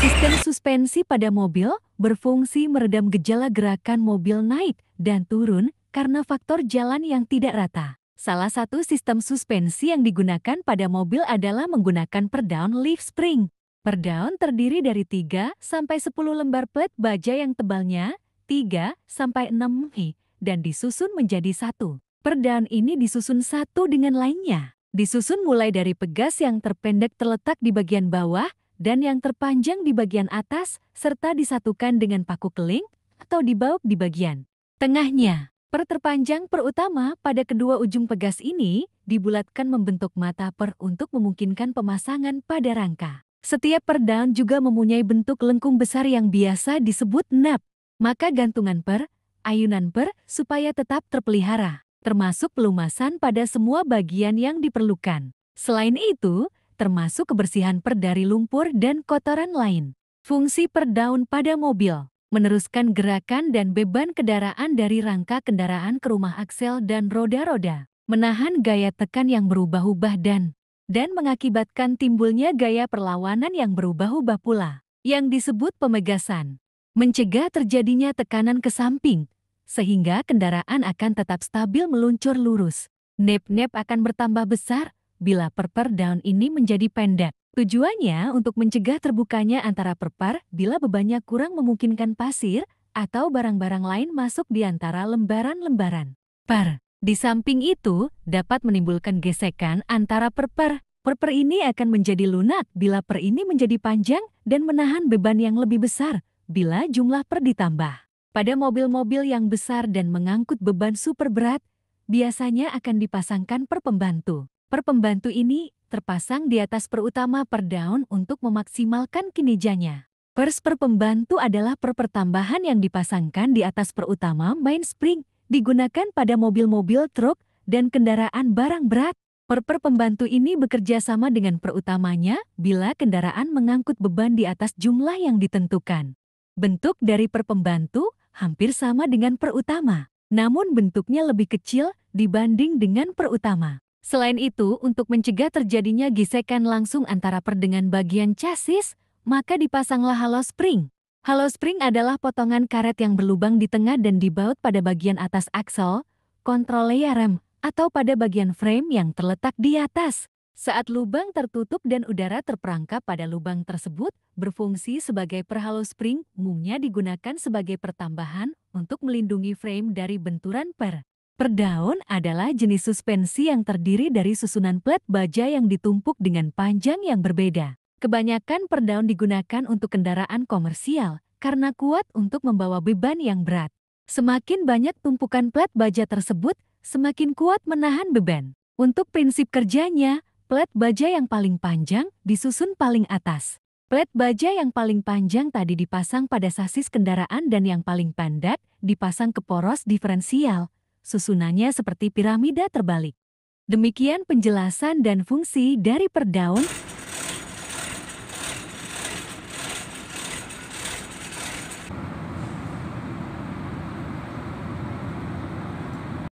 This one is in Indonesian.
Sistem suspensi pada mobil berfungsi meredam gejala gerakan mobil naik dan turun karena faktor jalan yang tidak rata. Salah satu sistem suspensi yang digunakan pada mobil adalah menggunakan perdaun leaf spring. Perdaun terdiri dari 3 sampai 10 lembar pet baja yang tebalnya 3 sampai 6 mm dan disusun menjadi satu. Perdaun ini disusun satu dengan lainnya. Disusun mulai dari pegas yang terpendek terletak di bagian bawah dan yang terpanjang di bagian atas serta disatukan dengan paku keling atau dibaut di bagian tengahnya. Per terpanjang per utama pada kedua ujung pegas ini dibulatkan membentuk mata per untuk memungkinkan pemasangan pada rangka. Setiap per daun juga mempunyai bentuk lengkung besar yang biasa disebut nap. Maka gantungan per, ayunan per, supaya tetap terpelihara, termasuk pelumasan pada semua bagian yang diperlukan. Selain itu, termasuk kebersihan per dari lumpur dan kotoran lain. Fungsi per daun pada mobil meneruskan gerakan dan beban kendaraan dari rangka kendaraan ke rumah aksel dan roda-roda, menahan gaya tekan yang berubah-ubah dan dan mengakibatkan timbulnya gaya perlawanan yang berubah-ubah pula, yang disebut pemegasan. Mencegah terjadinya tekanan ke samping, sehingga kendaraan akan tetap stabil meluncur lurus. Nep-nep akan bertambah besar, bila perper daun ini menjadi pendek. Tujuannya untuk mencegah terbukanya antara perper bila bebannya kurang memungkinkan pasir atau barang-barang lain masuk di antara lembaran-lembaran. per. Di samping itu, dapat menimbulkan gesekan antara perper. Perper ini akan menjadi lunak bila per ini menjadi panjang dan menahan beban yang lebih besar bila jumlah per ditambah. Pada mobil-mobil yang besar dan mengangkut beban super berat, biasanya akan dipasangkan per pembantu. Per pembantu ini terpasang di atas per utama per daun untuk memaksimalkan kinerjanya. Pers per pembantu adalah per pertambahan yang dipasangkan di atas per utama main spring, digunakan pada mobil-mobil truk dan kendaraan barang berat. Per-per pembantu ini bekerja sama dengan per utamanya bila kendaraan mengangkut beban di atas jumlah yang ditentukan. Bentuk dari per pembantu hampir sama dengan per utama, namun bentuknya lebih kecil dibanding dengan per utama. Selain itu, untuk mencegah terjadinya gesekan langsung antara perdengan bagian chassis, maka dipasanglah halo spring. Halo spring adalah potongan karet yang berlubang di tengah dan dibaut pada bagian atas aksel, kontrol layar rem, atau pada bagian frame yang terletak di atas. Saat lubang tertutup dan udara terperangkap pada lubang tersebut, berfungsi sebagai perhalo spring, umumnya digunakan sebagai pertambahan untuk melindungi frame dari benturan per. Perdaun adalah jenis suspensi yang terdiri dari susunan plat baja yang ditumpuk dengan panjang yang berbeda. Kebanyakan perdaun digunakan untuk kendaraan komersial karena kuat untuk membawa beban yang berat. Semakin banyak tumpukan plat baja tersebut, semakin kuat menahan beban. Untuk prinsip kerjanya, plat baja yang paling panjang disusun paling atas. Plat baja yang paling panjang tadi dipasang pada sasis kendaraan dan yang paling pendek dipasang ke poros diferensial susunannya seperti piramida terbalik. Demikian penjelasan dan fungsi dari perdaun